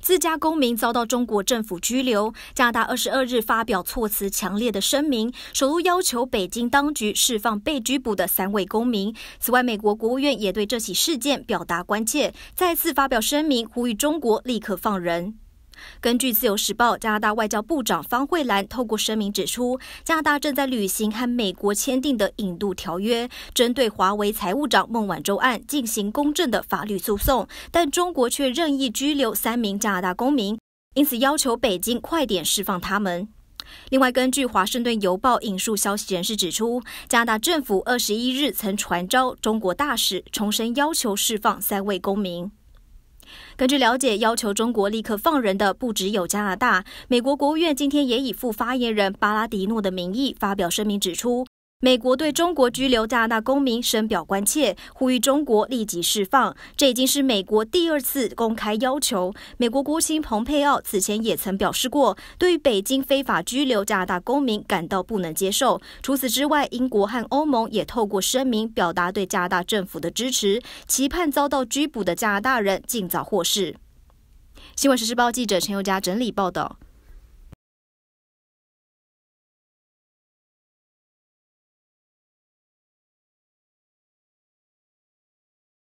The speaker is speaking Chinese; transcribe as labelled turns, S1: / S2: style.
S1: 自家公民遭到中国政府拘留，加拿大二十二日发表措辞强烈的声明，首都要求北京当局释放被拘捕的三位公民。此外，美国国务院也对这起事件表达关切，再次发表声明，呼吁中国立刻放人。根据《自由时报》，加拿大外交部长方慧兰透过声明指出，加拿大正在履行和美国签订的引渡条约，针对华为财务长孟晚舟案进行公正的法律诉讼，但中国却任意拘留三名加拿大公民，因此要求北京快点释放他们。另外，根据《华盛顿邮报》引述消息人士指出，加拿大政府二十一日曾传召中国大使，重申要求释放三位公民。根据了解，要求中国立刻放人的不只有加拿大，美国国务院今天也以副发言人巴拉迪诺的名义发表声明，指出。美国对中国拘留加拿大公民深表关切，呼吁中国立即释放。这已经是美国第二次公开要求。美国国务卿蓬佩奥此前也曾表示过，对于北京非法拘留加拿大公民感到不能接受。除此之外，英国和欧盟也透过声明表达对加拿大政府的支持，期盼遭到拘捕的加拿大人尽早获释。新闻时事报记者陈宥嘉整理报道。